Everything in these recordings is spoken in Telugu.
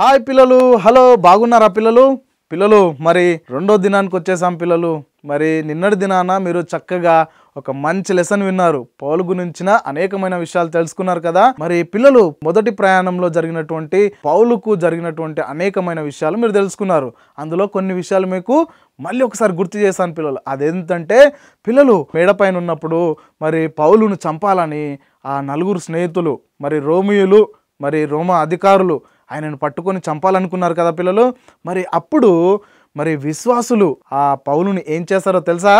హాయ్ పిల్లలు హలో బాగున్నారా పిల్లలు పిల్లలు మరి రెండో దినానికి వచ్చేసాం పిల్లలు మరి నిన్నటి దినాన మీరు చక్కగా ఒక మంచి లెసన్ విన్నారు పౌలు గురించిన అనేకమైన విషయాలు తెలుసుకున్నారు కదా మరి పిల్లలు మొదటి ప్రయాణంలో జరిగినటువంటి పౌలుకు జరిగినటువంటి అనేకమైన విషయాలు మీరు తెలుసుకున్నారు అందులో కొన్ని విషయాలు మీకు మళ్ళీ ఒకసారి గుర్తు చేశాను పిల్లలు అదేంటంటే పిల్లలు మేడపైన ఉన్నప్పుడు మరి పౌలును చంపాలని ఆ నలుగురు స్నేహితులు మరి రోమియులు మరి రోమా అధికారులు ఆయనను పట్టుకొని చంపాలనుకున్నారు కదా పిల్లలు మరి అప్పుడు మరి విశ్వాసులు ఆ పౌలుని ఏం చేస్తారో తెలుసా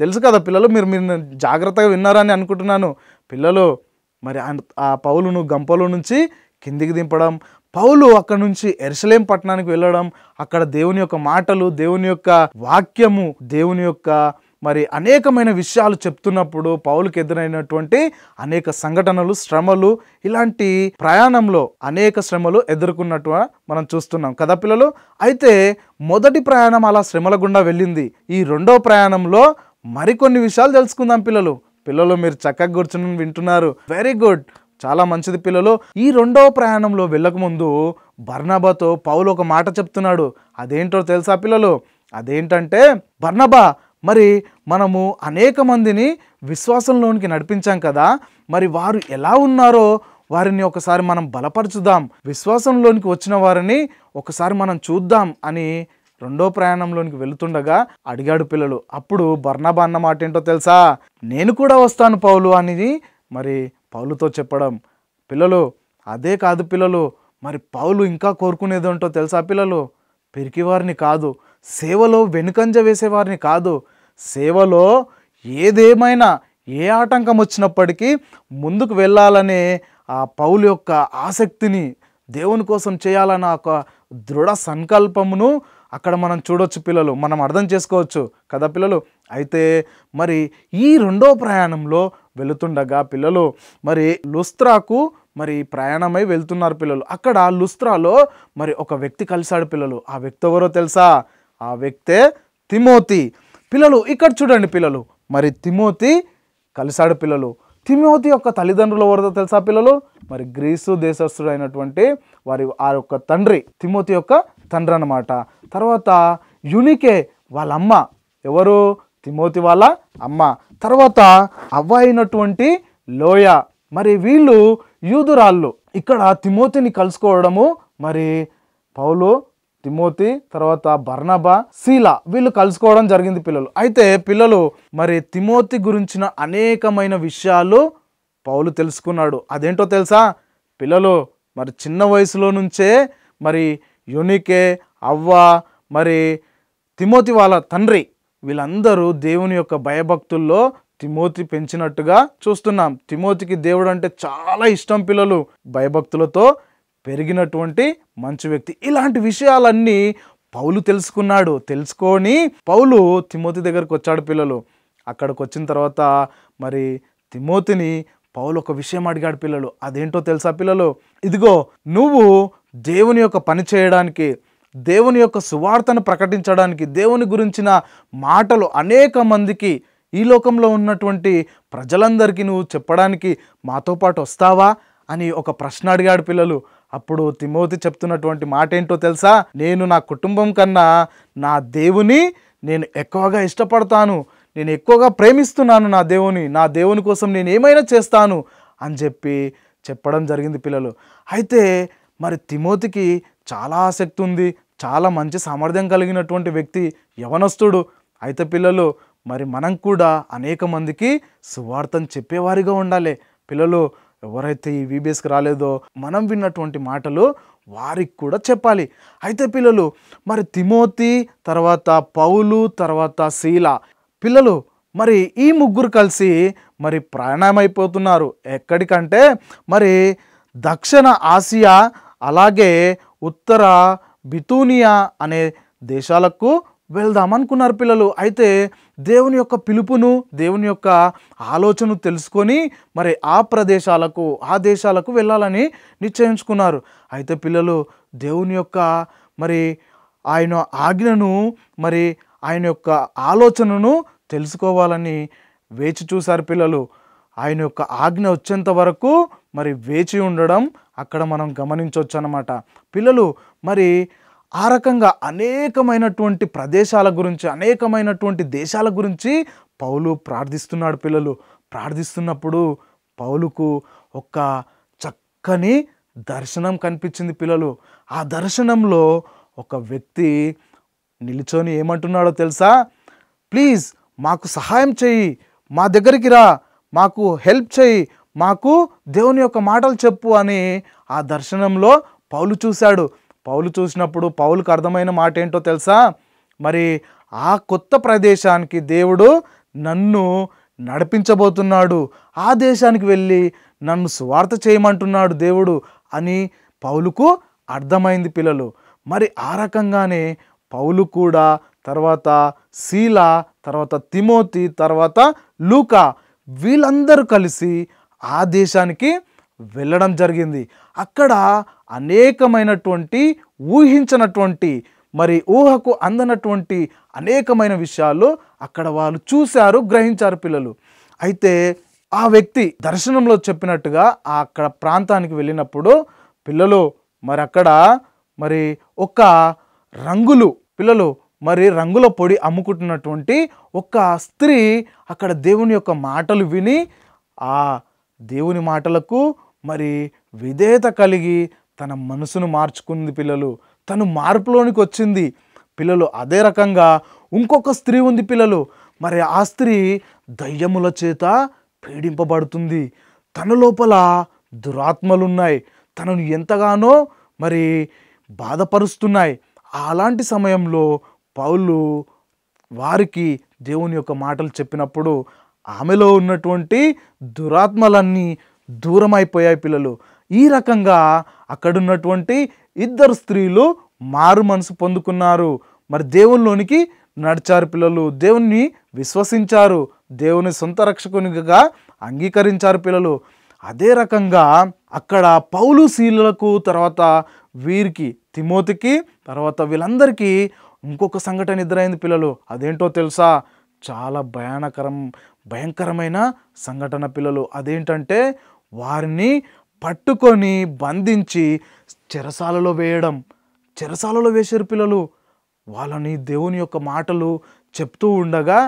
తెలుసు కదా పిల్లలు మీరు మీరు జాగ్రత్తగా విన్నారని అనుకుంటున్నాను పిల్లలు మరి ఆ పౌలును గంపలో నుంచి కిందికి దింపడం పౌలు అక్కడ నుంచి ఎరసలేం పట్టణానికి వెళ్ళడం అక్కడ దేవుని యొక్క మాటలు దేవుని యొక్క వాక్యము దేవుని యొక్క మరి అనేకమైన విషయాలు చెప్తున్నప్పుడు పౌలుకి ఎదురైనటువంటి అనేక సంఘటనలు శ్రమలు ఇలాంటి ప్రయాణంలో అనేక శ్రమలు ఎదుర్కొన్నట్టు మనం చూస్తున్నాం కదా పిల్లలు అయితే మొదటి ప్రయాణం అలా శ్రమల గుండా వెళ్ళింది ఈ రెండో ప్రయాణంలో మరికొన్ని విషయాలు తెలుసుకుందాం పిల్లలు పిల్లలు మీరు చక్కగా కూర్చుని వింటున్నారు వెరీ గుడ్ చాలా మంచిది పిల్లలు ఈ రెండో ప్రయాణంలో వెళ్ళకముందు బర్నబాతో పౌలు ఒక మాట చెప్తున్నాడు అదేంటో తెలుసా పిల్లలు అదేంటంటే బర్నబా మరి మనము అనేక మందిని విశ్వాసంలోనికి నడిపించాం కదా మరి వారు ఎలా ఉన్నారో వారిని ఒకసారి మనం బలపరచుదాం విశ్వాసంలోనికి వచ్చిన వారిని ఒకసారి మనం చూద్దాం అని రెండో ప్రయాణంలోనికి వెళుతుండగా అడిగాడు పిల్లలు అప్పుడు బర్ణబా అన్న మాట ఏంటో తెలుసా నేను కూడా వస్తాను పౌలు అనేది మరి పౌలుతో చెప్పడం పిల్లలు అదే కాదు పిల్లలు మరి పౌలు ఇంకా కోరుకునేది ఏంటో తెలుసా పిల్లలు పెరికివారిని కాదు సేవలో వెనుకంజ వేసేవారిని కాదు సేవలో ఏదేమైనా ఏ ఆటంకం వచ్చినప్పటికీ ముందుకు వెళ్ళాలనే ఆ పౌలు యొక్క ఆసక్తిని దేవుని కోసం చేయాలన్న ఒక దృఢ సంకల్పమును అక్కడ మనం చూడవచ్చు పిల్లలు మనం అర్థం చేసుకోవచ్చు కదా పిల్లలు అయితే మరి ఈ రెండో ప్రయాణంలో వెళుతుండగా పిల్లలు మరి లుస్త్రాకు మరి ప్రయాణమై వెళ్తున్నారు పిల్లలు అక్కడ లుస్త్రాలో మరి ఒక వ్యక్తి కలిశాడు పిల్లలు ఆ వ్యక్తి ఎవరో తెలుసా ఆ వ్యక్తే తిమోతి పిల్లలు ఇక్కడ చూడండి పిల్లలు మరి తిమోతి కలిశాడు పిల్లలు తిమోతి యొక్క తల్లిదండ్రుల వరద తెలుసా పిల్లలు మరి గ్రీసు దేశస్థుడు అయినటువంటి వారి ఆ యొక్క తండ్రి తిమోతి యొక్క తండ్రి అనమాట తర్వాత యునికే వాళ్ళ అమ్మ ఎవరు తిమోతి వాళ్ళ అమ్మ తర్వాత అవ్వ అయినటువంటి లోయ మరి వీళ్ళు యూదురాళ్ళు ఇక్కడ తిమోతిని కలుసుకోవడము మరి పౌలు తిమోతి తర్వాత బర్నబా శీల వీళ్ళు కలుసుకోవడం జరిగింది పిల్లలు అయితే పిల్లలు మరి తిమోతి గురించిన అనేకమైన విషయాలు పౌలు తెలుసుకున్నాడు అదేంటో తెలుసా పిల్లలు మరి చిన్న వయసులో నుంచే మరి యునికే అవ్వ మరి తిమోతి వాళ్ళ తండ్రి వీళ్ళందరూ దేవుని యొక్క భయభక్తుల్లో తిమోతి పెంచినట్టుగా చూస్తున్నాం తిమోతికి దేవుడు అంటే చాలా ఇష్టం పిల్లలు భయభక్తులతో పెరిగినటువంటి మంచి వ్యక్తి ఇలాంటి విషయాలన్నీ పౌలు తెలుసుకున్నాడు తెలుసుకొని పౌలు తిమోతి దగ్గరకు వచ్చాడు పిల్లలు అక్కడికి వచ్చిన తర్వాత మరి తిమోతిని పౌలు ఒక విషయం అడిగాడు పిల్లలు అదేంటో తెలుసా పిల్లలు ఇదిగో నువ్వు దేవుని యొక్క పని చేయడానికి దేవుని యొక్క సువార్తను ప్రకటించడానికి దేవుని గురించిన మాటలు అనేక మందికి ఈ లోకంలో ఉన్నటువంటి ప్రజలందరికీ నువ్వు చెప్పడానికి మాతో పాటు వస్తావా అని ఒక ప్రశ్న అడిగాడు పిల్లలు అప్పుడు తిమోతి చెప్తున్నటువంటి మాట ఏంటో తెలుసా నేను నా కుటుంబం కన్నా నా దేవుని నేను ఎక్కువగా ఇష్టపడతాను నేను ఎక్కువగా ప్రేమిస్తున్నాను నా దేవుని నా దేవుని కోసం నేను ఏమైనా చేస్తాను అని చెప్పి చెప్పడం జరిగింది పిల్లలు అయితే మరి తిమోతికి చాలా ఆసక్తి ఉంది చాలా మంచి సామర్థ్యం కలిగినటువంటి వ్యక్తి యవనస్తుడు అయితే పిల్లలు మరి మనం కూడా అనేక మందికి సువార్థం చెప్పేవారిగా ఉండాలి పిల్లలు ఎవరైతే ఈ వీబీఎస్కి రాలేదో మనం విన్నటువంటి మాటలు వారికి కూడా చెప్పాలి అయితే పిల్లలు మరి తిమోతి తర్వాత పౌలు తర్వాత శీల పిల్లలు మరి ఈ ముగ్గురు కలిసి మరి ప్రయాణం అయిపోతున్నారు ఎక్కడికంటే మరి దక్షిణ ఆసియా అలాగే ఉత్తర బితూనియా అనే దేశాలకు వెళ్దాం అనుకున్నారు పిల్లలు అయితే దేవుని యొక్క పిలుపును దేవుని యొక్క ఆలోచన తెలుసుకొని మరి ఆ ప్రదేశాలకు ఆ దేశాలకు వెళ్ళాలని నిశ్చయించుకున్నారు అయితే పిల్లలు దేవుని యొక్క మరి ఆయన ఆజ్ఞను మరి ఆయన యొక్క ఆలోచనను తెలుసుకోవాలని వేచి చూశారు పిల్లలు ఆయన యొక్క ఆజ్ఞ వచ్చేంత వరకు మరి వేచి ఉండడం అక్కడ మనం గమనించవచ్చు అన్నమాట పిల్లలు మరి ఆ రకంగా అనేకమైనటువంటి ప్రదేశాల గురించి అనేకమైనటువంటి దేశాల గురించి పౌలు ప్రార్థిస్తున్నాడు పిల్లలు ప్రార్థిస్తున్నప్పుడు పౌలుకు ఒక చక్కని దర్శనం కనిపించింది పిల్లలు ఆ దర్శనంలో ఒక వ్యక్తి నిలుచొని ఏమంటున్నాడో తెలుసా ప్లీజ్ మాకు సహాయం చేయి మా దగ్గరికి రా మాకు హెల్ప్ చేయి మాకు దేవుని యొక్క మాటలు చెప్పు అని ఆ దర్శనంలో పౌలు చూశాడు పౌలు చూసినప్పుడు పౌలకు అర్థమైన మాట ఏంటో తెలుసా మరి ఆ కొత్త ప్రదేశానికి దేవుడు నన్ను నడిపించబోతున్నాడు ఆ దేశానికి వెళ్ళి నన్ను స్వార్థ చేయమంటున్నాడు దేవుడు అని పౌలుకు అర్థమైంది పిల్లలు మరి ఆ రకంగానే పౌలు కూడా తర్వాత శీల తర్వాత తిమోతి తర్వాత లూకా వీళ్ళందరూ కలిసి ఆ దేశానికి వెళ్ళడం జరిగింది అక్కడ అనేకమైనటువంటి ఊహించినటువంటి మరి ఊహకు అందనటువంటి అనేకమైన విషయాలు అక్కడ వాళ్ళు చూశారు గ్రహించారు పిల్లలు అయితే ఆ వ్యక్తి దర్శనంలో చెప్పినట్టుగా ఆ అక్కడ ప్రాంతానికి వెళ్ళినప్పుడు పిల్లలు మరి అక్కడ మరి ఒక రంగులు పిల్లలు మరి రంగుల పొడి అమ్ముకుంటున్నటువంటి ఒక స్త్రీ అక్కడ దేవుని యొక్క మాటలు విని ఆ దేవుని మాటలకు మరి విధేయత కలిగి తన మనసును మార్చుకుంది పిల్లలు తను మార్పులోనికి వచ్చింది పిల్లలు అదే రకంగా ఇంకొక స్త్రీ ఉంది పిల్లలు మరి ఆ స్త్రీ దయ్యముల చేత పీడింపబడుతుంది తన లోపల దురాత్మలున్నాయి తనను ఎంతగానో మరి బాధపరుస్తున్నాయి అలాంటి సమయంలో పౌలు వారికి దేవుని యొక్క మాటలు చెప్పినప్పుడు ఆమెలో ఉన్నటువంటి దురాత్మలన్నీ దూరం అయిపోయాయి పిల్లలు ఈ రకంగా అక్కడున్నటువంటి ఇద్దరు స్త్రీలు మారు మనసు పొందుకున్నారు మరి దేవునిలోనికి నడిచారు పిల్లలు దేవుణ్ణి విశ్వసించారు దేవుని సొంత రక్షకునిగా అంగీకరించారు పిల్లలు అదే రకంగా అక్కడ పౌలు శీలులకు తర్వాత వీరికి తిమోతికి తర్వాత వీళ్ళందరికీ ఇంకొక సంఘటన ఎదురైంది పిల్లలు అదేంటో తెలుసా చాలా భయానకరం భయంకరమైన సంఘటన పిల్లలు అదేంటంటే వారిని పట్టుకొని బంధించి చెరసాలలో వేయడం చెరసాలలో వేసారు పిల్లలు వాళ్ళని దేవుని యొక్క మాటలు చెప్తూ ఉండగా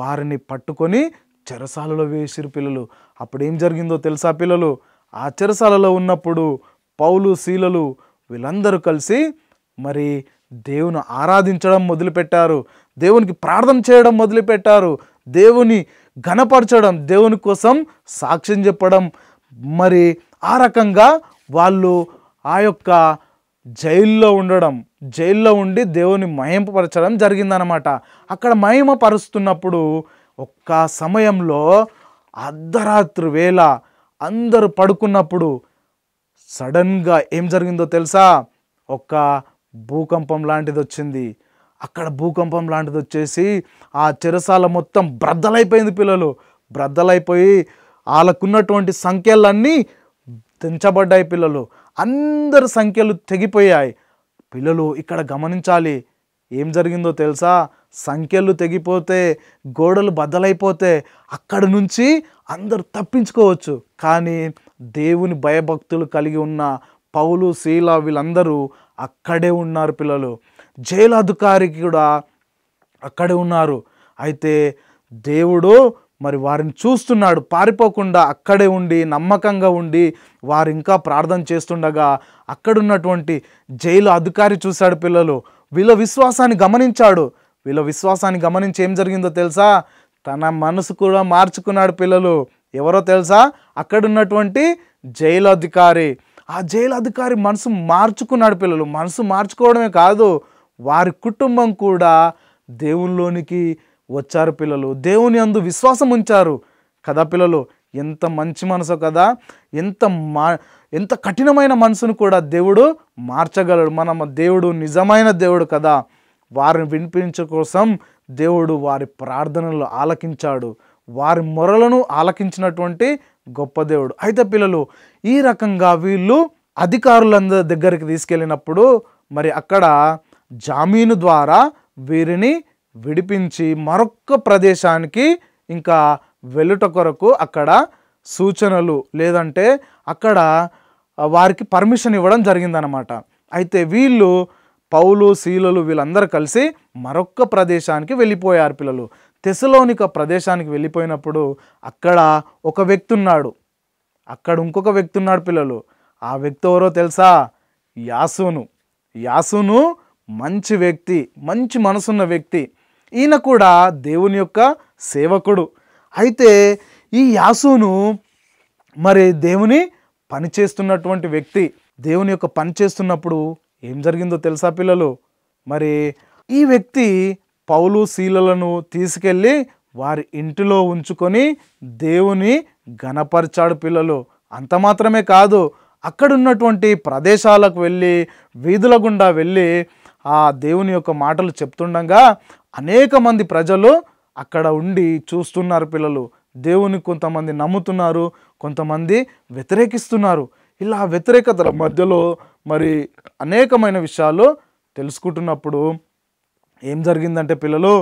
వారిని పట్టుకొని చెరసాలలో వేసిరు పిల్లలు అప్పుడు ఏం జరిగిందో తెలుసా పిల్లలు ఆ చెరసాలలో ఉన్నప్పుడు పౌలు శీలలు వీళ్ళందరూ కలిసి మరి దేవుని ఆరాధించడం మొదలుపెట్టారు దేవునికి ప్రార్థన చేయడం మొదలుపెట్టారు దేవుని ఘనపరచడం దేవుని కోసం సాక్ష్యం చెప్పడం మరి ఆ రకంగా వాళ్ళు ఆ యొక్క జైల్లో ఉండడం జైల్లో ఉండి దేవుని మహింపరచడం జరిగిందనమాట అక్కడ మహిమపరుస్తున్నప్పుడు ఒక్క సమయంలో అర్ధరాత్రి వేళ అందరూ పడుకున్నప్పుడు సడన్గా ఏం జరిగిందో తెలుసా ఒక భూకంపం లాంటిది వచ్చింది అక్కడ భూకంపం లాంటిది వచ్చేసి ఆ చెరసాల మొత్తం బ్రద్దలైపోయింది పిల్లలు బ్రద్దలైపోయి వాళ్ళకున్నటువంటి సంఖ్యలన్నీ తెంచబడ్డాయి పిల్లలు అందరి సంఖ్యలు తెగిపోయాయి పిల్లలు ఇక్కడ గమనించాలి ఏం జరిగిందో తెలుసా సంఖ్యలు తెగిపోతే గోడలు బద్దలైపోతే అక్కడి నుంచి అందరు తప్పించుకోవచ్చు కానీ దేవుని భయభక్తులు కలిగి ఉన్న పౌలు శీల వీళ్ళందరూ అక్కడే ఉన్నారు పిల్లలు జైలు అధికారికి కూడా అక్కడే ఉన్నారు అయితే దేవుడు మరి వారిని చూస్తున్నాడు పారిపోకుండా అక్కడే ఉండి నమ్మకంగా ఉండి వారు ఇంకా ప్రార్థన చేస్తుండగా అక్కడున్నటువంటి జైలు అధికారి చూశాడు పిల్లలు వీళ్ళ విశ్వాసాన్ని గమనించాడు వీళ్ళ విశ్వాసాన్ని గమనించి ఏం జరిగిందో తెలుసా తన మనసు కూడా మార్చుకున్నాడు పిల్లలు ఎవరో తెలుసా అక్కడున్నటువంటి జైలు అధికారి ఆ జైలు అధికారి మనసు మార్చుకున్నాడు పిల్లలు మనసు మార్చుకోవడమే కాదు వారి కుటుంబం కూడా దేవుల్లోనికి వచ్చారు పిల్లలు దేవుని అందు విశ్వాసం ఉంచారు కదా పిల్లలు ఎంత మంచి మనసు కదా ఎంత మా ఎంత కఠినమైన మనసును కూడా దేవుడు మార్చగలడు మన దేవుడు నిజమైన దేవుడు కదా వారిని వినిపించ కోసం దేవుడు వారి ప్రార్థనలు ఆలకించాడు వారి మొరలను ఆలకించినటువంటి గొప్ప దేవుడు అయితే పిల్లలు ఈ రకంగా వీళ్ళు అధికారులందరి దగ్గరికి తీసుకెళ్ళినప్పుడు మరి అక్కడ జామీను ద్వారా వీరిని విడిపించి మరొక్క ప్రదేశానికి ఇంకా వెలుట కొరకు అక్కడ సూచనలు లేదంటే అక్కడ వారికి పర్మిషన్ ఇవ్వడం జరిగిందనమాట అయితే వీళ్ళు పౌలు శీలలు వీళ్ళందరూ కలిసి మరొక్క ప్రదేశానికి వెళ్ళిపోయారు పిల్లలు తెసలోనిక ప్రదేశానికి వెళ్ళిపోయినప్పుడు అక్కడ ఒక వ్యక్తి ఉన్నాడు అక్కడ ఇంకొక వ్యక్తి ఉన్నాడు పిల్లలు ఆ వ్యక్తి ఎవరో తెలుసా యాసును యాసును మంచి వ్యక్తి మంచి మనసున్న వ్యక్తి ఈయన కూడా దేవుని యొక్క సేవకుడు అయితే ఈ యాసును మరి దేవుని పనిచేస్తున్నటువంటి వ్యక్తి దేవుని యొక్క పని చేస్తున్నప్పుడు ఏం జరిగిందో తెలుసా పిల్లలు మరి ఈ వ్యక్తి పౌలు శీలలను తీసుకెళ్ళి వారి ఇంటిలో ఉంచుకొని దేవుని గణపరిచాడు పిల్లలు అంత మాత్రమే కాదు అక్కడున్నటువంటి ప్రదేశాలకు వెళ్ళి వీధుల గుండా వెళ్ళి ఆ దేవుని యొక్క మాటలు చెప్తుండగా అనేక మంది ప్రజలు అక్కడ ఉండి చూస్తున్నారు పిల్లలు దేవుని కొంతమంది నమ్ముతున్నారు కొంతమంది వ్యతిరేకిస్తున్నారు ఇలా వ్యతిరేకతల మధ్యలో మరి అనేకమైన విషయాలు తెలుసుకుంటున్నప్పుడు ఏం జరిగిందంటే పిల్లలు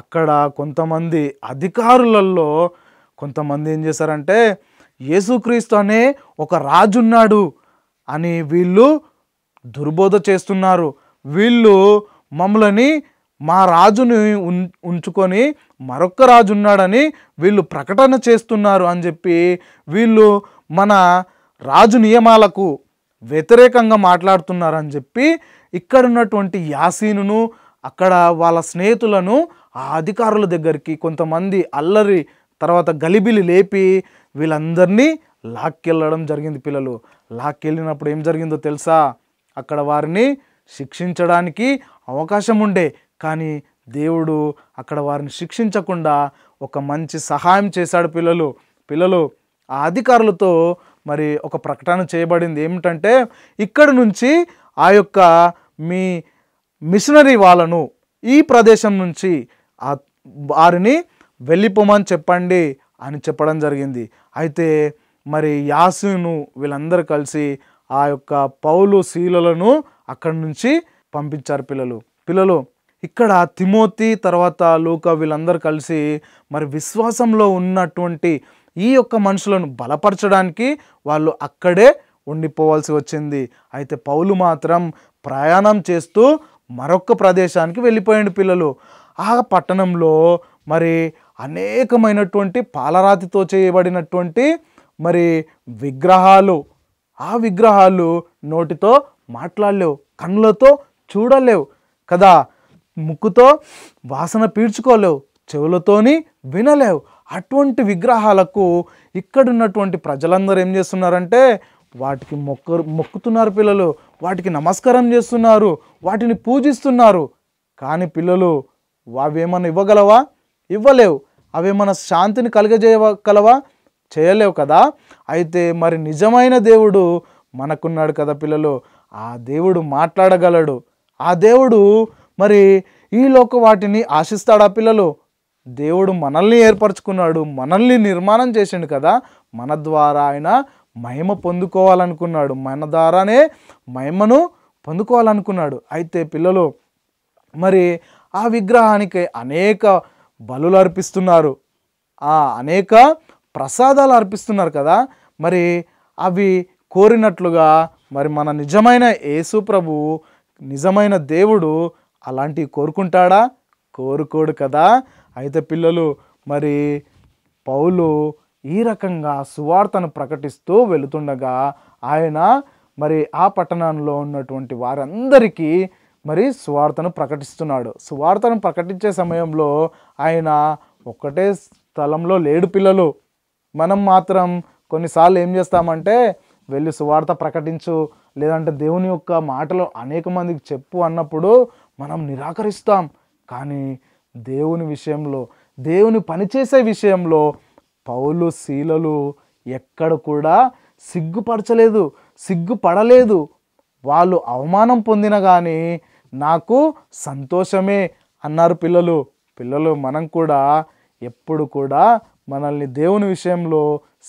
అక్కడ కొంతమంది అధికారులలో కొంతమంది ఏం చేశారంటే యేసుక్రీస్తు అనే ఒక రాజున్నాడు అని వీళ్ళు దుర్బోధ చేస్తున్నారు వీళ్ళు మమ్మల్ని మా రాజుని ఉంచుకొని మరొక రాజు ఉన్నాడని వీళ్ళు ప్రకటన చేస్తున్నారు అని చెప్పి వీళ్ళు మన రాజు నియమాలకు వ్యతిరేకంగా మాట్లాడుతున్నారని చెప్పి ఇక్కడ ఉన్నటువంటి యాసీనును అక్కడ వాళ్ళ స్నేహితులను ఆ అధికారుల దగ్గరికి కొంతమంది అల్లరి తర్వాత గలిబిలి లేపి వీళ్ళందరినీ లాక్కెళ్ళడం జరిగింది పిల్లలు లాక్కెళ్ళినప్పుడు ఏం జరిగిందో తెలుసా అక్కడ వారిని శిక్షించడానికి అవకాశం ఉండే కానీ దేవుడు అక్కడ వారిని శిక్షించకుండా ఒక మంచి సహాయం చేశాడు పిల్లలు పిల్లలు ఆ అధికారులతో మరి ఒక ప్రకటన చేయబడింది ఏమిటంటే ఇక్కడ నుంచి ఆ యొక్క మీ మిషనరీ వాళ్ళను ఈ ప్రదేశం నుంచి వారిని వెళ్ళిపోమని చెప్పండి అని చెప్పడం జరిగింది అయితే మరి యాసును వీళ్ళందరూ కలిసి ఆ యొక్క పౌలు శీలలను అక్కడి నుంచి పంపించారు పిల్లలు పిల్లలు ఇక్కడ తిమోతి తర్వాత లూక వీళ్ళందరూ కలిసి మరి విశ్వాసంలో ఉన్నటువంటి ఈ యొక్క మనుషులను బలపరచడానికి వాళ్ళు అక్కడే ఉండిపోవాల్సి వచ్చింది అయితే పౌలు మాత్రం ప్రయాణం చేస్తూ మరొక ప్రదేశానికి వెళ్ళిపోయాడు పిల్లలు ఆ పట్టణంలో మరి అనేకమైనటువంటి పాలరాతితో చేయబడినటువంటి మరి విగ్రహాలు ఆ విగ్రహాలు నోటితో మాట్లాడలేవు కన్నులతో చూడలేవు కదా ముక్కుతో వాసన పీడ్చుకోలేవు చెవులతోని వినలేవు అటువంటి విగ్రహాలకు ఇక్కడున్నటువంటి ప్రజలందరూ ఏం చేస్తున్నారంటే వాటికి మొక్క మొక్కుతున్నారు పిల్లలు వాటికి నమస్కారం చేస్తున్నారు వాటిని పూజిస్తున్నారు కానీ పిల్లలు అవేమన్నా ఇవ్వగలవా ఇవ్వలేవు అవేమైనా శాంతిని కలిగజేయగలవా చేయలేవు కదా అయితే మరి నిజమైన దేవుడు మనకున్నాడు కదా పిల్లలు ఆ దేవుడు మాట్లాడగలడు ఆ దేవుడు మరి ఈలోక వాటిని ఆశిస్తాడా పిల్లలు దేవుడు మనల్ని ఏర్పరచుకున్నాడు మనల్ని నిర్మాణం చేసిండు కదా మన ద్వారా ఆయన మహిమ పొందుకోవాలనుకున్నాడు మన ద్వారానే మహిమను పొందుకోవాలనుకున్నాడు అయితే పిల్లలు మరి ఆ విగ్రహానికి అనేక బలులు అర్పిస్తున్నారు ఆ అనేక ప్రసాదాలు అర్పిస్తున్నారు కదా మరి అవి కోరినట్లుగా మరి మన నిజమైన యేసు ప్రభు నిజమైన దేవుడు అలాంటివి కోరుకుంటాడా కోరుకోడు కదా అయితే పిల్లలు మరి పౌలు ఈ రకంగా సువార్తను ప్రకటిస్తూ వెళుతుండగా ఆయన మరి ఆ పట్టణంలో ఉన్నటువంటి వారందరికీ మరి సువార్తను ప్రకటిస్తున్నాడు సువార్తను ప్రకటించే సమయంలో ఆయన ఒకటే స్థలంలో లేడు పిల్లలు మనం మాత్రం కొన్నిసార్లు ఏం చేస్తామంటే వెళ్ళి సువార్త ప్రకటించు లేదంటే దేవుని యొక్క మాటలు అనేక మందికి చెప్పు అన్నప్పుడు మనం నిరాకరిస్తాం కానీ దేవుని విషయంలో దేవుని పనిచేసే విషయంలో పౌలు శీలలు ఎక్కడ కూడా సిగ్గుపరచలేదు సిగ్గుపడలేదు వాళ్ళు అవమానం పొందిన కానీ నాకు సంతోషమే అన్నారు పిల్లలు పిల్లలు మనం కూడా ఎప్పుడు కూడా మనల్ని దేవుని విషయంలో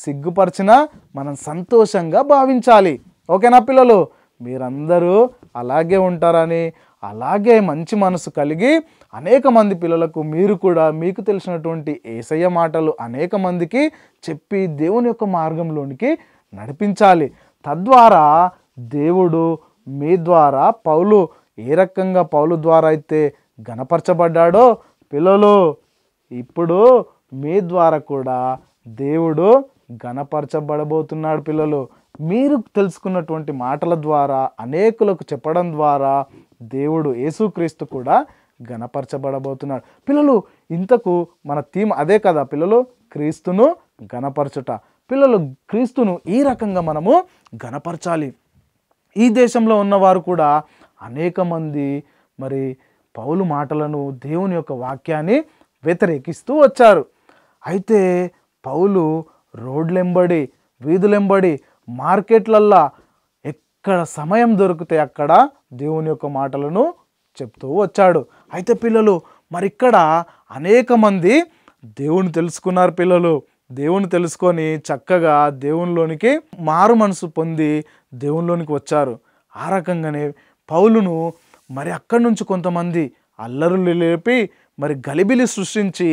సిగ్గుపరిచినా మనం సంతోషంగా భావించాలి ఓకేనా పిల్లలు మీరందరూ అలాగే ఉంటారని అలాగే మంచి మనసు కలిగి అనేక మంది పిల్లలకు మీరు కూడా మీకు తెలిసినటువంటి ఏసయ్య మాటలు అనేక మందికి చెప్పి దేవుని యొక్క మార్గంలోనికి నడిపించాలి తద్వారా దేవుడు మీ ద్వారా పౌలు ఏ రకంగా పౌలు ద్వారా అయితే గణపరచబడ్డాడో పిల్లలు ఇప్పుడు మీ ద్వారా కూడా దేవుడు గణపరచబడబోతున్నాడు పిల్లలు మీరు తెలుసుకున్నటువంటి మాటల ద్వారా అనేకులకు చెప్పడం ద్వారా దేవుడు యేసుక్రీస్తు కూడా గణపరచబడబోతున్నాడు పిల్లలు ఇంతకు మన థీమ్ అదే కదా పిల్లలు క్రీస్తును గణపరచుట పిల్లలు క్రీస్తును ఈ రకంగా మనము గణపరచాలి ఈ దేశంలో ఉన్నవారు కూడా అనేక మంది మరి పౌలు మాటలను దేవుని యొక్క వాక్యాన్ని వ్యతిరేకిస్తూ వచ్చారు అయితే పౌలు రోడ్లెంబడి వీధులెంబడి మార్కెట్లల్లా ఎక్కడ సమయం దొరికితే అక్కడ దేవుని యొక్క మాటలను చెప్తూ వచ్చాడు అయితే పిల్లలు మరిక్కడ అనేక మంది దేవుని తెలుసుకున్నారు పిల్లలు దేవుని తెలుసుకొని చక్కగా దేవునిలోనికి మారు మనసు పొంది దేవునిలోనికి వచ్చారు ఆ రకంగానే పౌలును మరి అక్కడి నుంచి కొంతమంది అల్లరులు లేపి మరి గలిబిలి సృష్టించి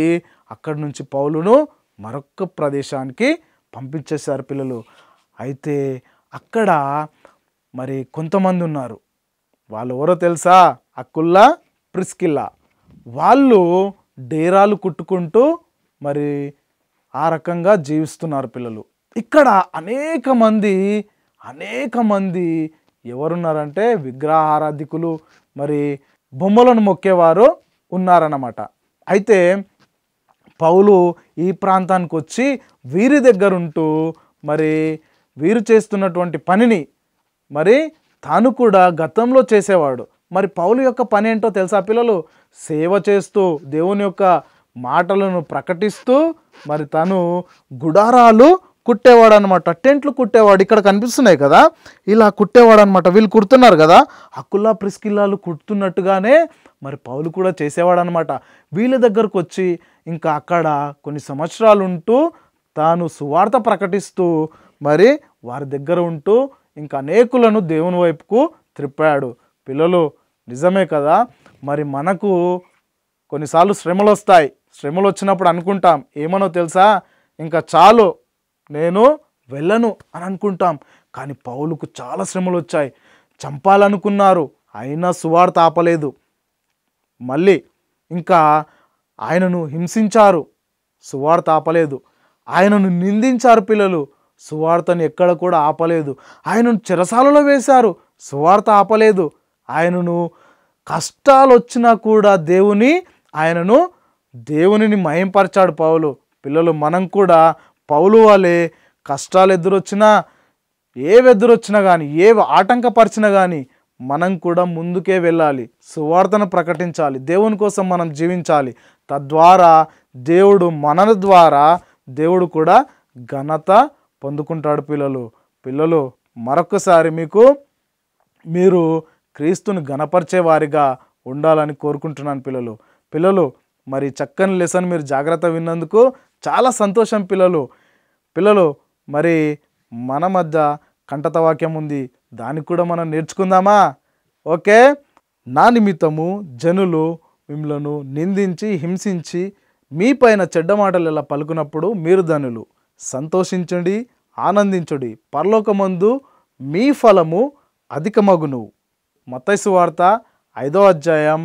అక్కడి నుంచి పౌలును మరొక ప్రదేశానికి పంపించేశారు పిల్లలు అయితే అక్కడ మరి కొంతమంది ఉన్నారు వాళ్ళు ఎవరో తెలుసా అక్కుల్లా ప్రిస్కిల్లా వాళ్ళు డేరాలు కుట్టుకుంటూ మరి ఆ రకంగా జీవిస్తున్నారు పిల్లలు ఇక్కడ అనేక మంది అనేక మంది ఎవరున్నారంటే విగ్రహారాధికులు మరి బొమ్మలను మొక్కేవారు ఉన్నారన్నమాట అయితే పౌలు ఈ ప్రాంతానికి వచ్చి వీరి దగ్గరుంటూ మరి వీరు చేస్తున్నటువంటి పనిని మరి తాను కూడా గతంలో చేసేవాడు మరి పౌలు యొక్క పని ఏంటో తెలుసా పిల్లలు సేవ చేస్తూ దేవుని యొక్క మాటలను ప్రకటిస్తూ మరి తను గుడారాలు కుట్టేవాడు అనమాట టెంట్లు కుట్టేవాడు ఇక్కడ కనిపిస్తున్నాయి కదా ఇలా కుట్టేవాడు అనమాట వీళ్ళు కుడుతున్నారు కదా అక్కుల్లా ప్రిస్కిల్లాలు కుడుతున్నట్టుగానే మరి పౌలు కూడా చేసేవాడు అనమాట వీళ్ళ దగ్గరకు వచ్చి ఇంకా అక్కడ కొన్ని సంవత్సరాలు ఉంటూ తాను సువార్త ప్రకటిస్తూ మరి వారి దగ్గర ఉంటూ ఇంకా అనేకులను దేవుని వైపుకు త్రిప్పాడు పిల్లలు నిజమే కదా మరి మనకు కొన్నిసార్లు శ్రమలు వస్తాయి శ్రమలు వచ్చినప్పుడు అనుకుంటాం ఏమనో తెలుసా ఇంకా చాలు నేను వెళ్ళను అని అనుకుంటాం కానీ పౌలుకు చాలా శ్రమలు వచ్చాయి చంపాలనుకున్నారు అయినా సువార్త ఆపలేదు మళ్ళీ ఇంకా ఆయనను హింసించారు సువార్త ఆపలేదు ఆయనను నిందించారు పిల్లలు సువార్తను ఎక్కడ కూడా ఆపలేదు ఆయనను చిరసాలలో వేశారు సువార్త ఆపలేదు ఆయనను కష్టాలు వచ్చినా కూడా దేవుని ఆయనను దేవునిని మయంపరిచాడు పౌలు పిల్లలు మనం కూడా పౌలు వాళ్ళే కష్టాలు ఎదురొచ్చినా ఏవి ఎదురొచ్చినా కానీ ఏవి ఆటంకపరిచినా కానీ మనం కూడా ముందుకే వెళ్ళాలి సువార్తను ప్రకటించాలి దేవుని కోసం మనం జీవించాలి తద్వారా దేవుడు మన ద్వారా దేవుడు కూడా ఘనత పొందుకుంటాడు పిల్లలు పిల్లలు మరొకసారి మీకు మీరు క్రీస్తుని వారిగా ఉండాలని కోరుకుంటున్నాను పిల్లలు పిల్లలు మరి చక్కని లెసన్ మీరు జాగ్రత్త విన్నందుకు చాలా సంతోషం పిల్లలు పిల్లలు మరి మన మధ్య కంటత వాక్యం ఉంది దానికి కూడా మనం నేర్చుకుందామా ఓకే నా నిమిత్తము జనులు మిమ్మలను నిందించి హింసించి మీ పైన చెడ్డ మాటలు ఇలా పలుకున్నప్పుడు మీరు ధనులు సంతోషించండి ఆనందించుడి పర్లోకమందు మీ ఫలము అధికమగును మతైసు వార్త ఐదో అధ్యాయం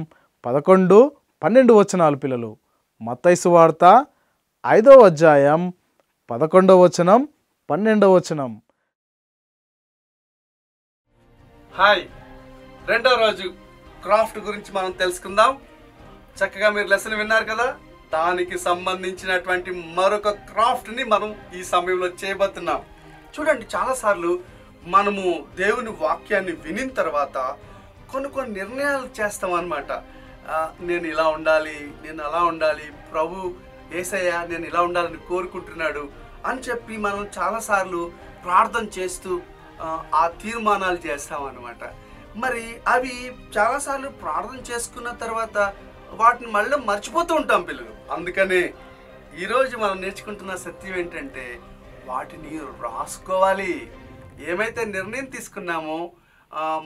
పదకొండు పన్నెండు వచనాలు పిల్లలు మతైసు వార్త ఐదో అధ్యాయం పదకొండవ వచనం పన్నెండవ వచనం హాయ్ రెండో రోజు క్రాఫ్ట్ గురించి మనం తెలుసుకుందాం చక్కగా మీరు లెసన్ విన్నారు కదా దానికి సంబంధించినటువంటి మరొక క్రాఫ్ట్ని మనం ఈ సమయంలో చేయబోతున్నాం చూడండి చాలాసార్లు మనము దేవుని వాక్యాన్ని వినిన తర్వాత కొన్ని కొన్ని నిర్ణయాలు చేస్తాం అనమాట నేను ఇలా ఉండాలి నేను అలా ఉండాలి ప్రభు ఏసయ్య నేను ఇలా ఉండాలని కోరుకుంటున్నాడు అని చెప్పి మనం చాలాసార్లు ప్రార్థన చేస్తూ ఆ తీర్మానాలు చేస్తామన్నమాట మరి అవి చాలాసార్లు ప్రార్థన చేసుకున్న తర్వాత వాటిని మళ్ళీ మర్చిపోతూ ఉంటాం పిల్లలు అందుకనే ఈరోజు మనం నేర్చుకుంటున్న సత్యం ఏంటంటే వాటిని రాసుకోవాలి ఏమైతే నిర్ణయం తీసుకున్నామో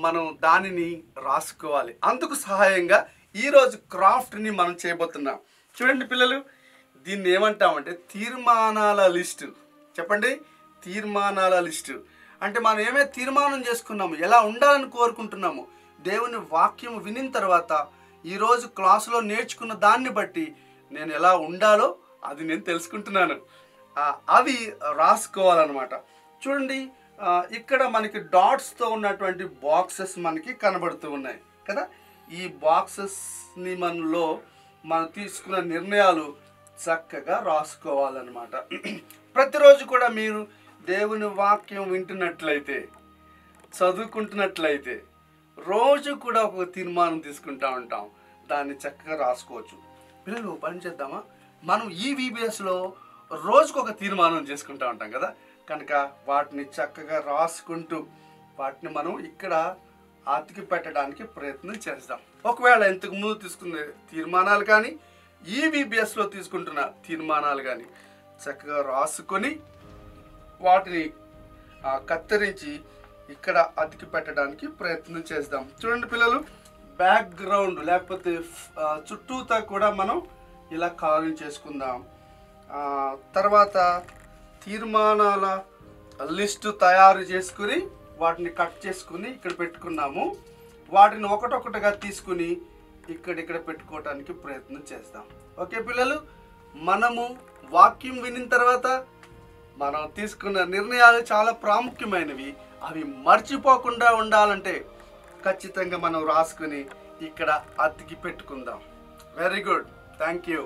మనం దానిని రాసుకోవాలి అందుకు సహాయంగా ఈరోజు క్రాఫ్ట్ని మనం చేయబోతున్నాం చూడండి పిల్లలు దీన్ని ఏమంటామంటే తీర్మానాల లిస్టు చెప్పండి తీర్మానాల లిస్టు అంటే మనం ఏమే తీర్మానం చేసుకున్నాము ఎలా ఉండాలని కోరుకుంటున్నాము దేవుని వాక్యం వినిన తర్వాత ఈరోజు క్లాసులో నేర్చుకున్న దాన్ని బట్టి నేను ఎలా ఉండాలో అది నేను తెలుసుకుంటున్నాను అవి రాసుకోవాలన్నమాట చూడండి ఇక్కడ మనకి డాట్స్తో ఉన్నటువంటి బాక్సెస్ మనకి కనబడుతూ ఉన్నాయి కదా ఈ బాక్సెస్ని మనలో మనం తీసుకున్న నిర్ణయాలు చక్కగా రాసుకోవాలన్నమాట ప్రతిరోజు కూడా మీరు దేవుని వాక్యం వింటున్నట్లయితే చదువుకుంటున్నట్లయితే రోజు కూడా ఒక తీర్మానం తీసుకుంటా ఉంటాం దాన్ని చక్కగా రాసుకోవచ్చు పిల్లలు పని చేద్దామా మనం ఈ వీబీఎస్లో రోజుకు ఒక తీర్మానం చేసుకుంటా ఉంటాం కదా కనుక వాటిని చక్కగా రాసుకుంటూ వాటిని మనం ఇక్కడ అతికి పెట్టడానికి ప్రయత్నం చేద్దాం ఒకవేళ ఇంతకు ముందు తీసుకునే తీర్మానాలు కానీ ఈవీబీఎస్లో తీసుకుంటున్న తీర్మానాలు కానీ చక్కగా రాసుకొని వాటిని కత్తిరించి ఇక్కడ అతికి పెట్టడానికి ప్రయత్నం చేద్దాం చూడండి పిల్లలు బ్యాక్గ్రౌండ్ లేకపోతే చుట్టూతా కూడా మనం ఇలా కలరింగ్ చేసుకుందాం తర్వాత తీర్మానాల లిస్టు తయారు చేసుకుని వాటిని కట్ చేసుకుని ఇక్కడ పెట్టుకున్నాము వాటిని ఒకటొకటిగా తీసుకుని ఇక్కడిక్కడ పెట్టుకోవటానికి ప్రయత్నం చేస్తాం ఓకే పిల్లలు మనము వాక్యం వినిన తర్వాత మనం తీసుకున్న నిర్ణయాలు చాలా ప్రాముఖ్యమైనవి అవి మర్చిపోకుండా ఉండాలంటే ఖచ్చితంగా మనం రాసుకుని ఇక్కడ అతికి పెట్టుకుందాం వెరీ గుడ్ థ్యాంక్ యూ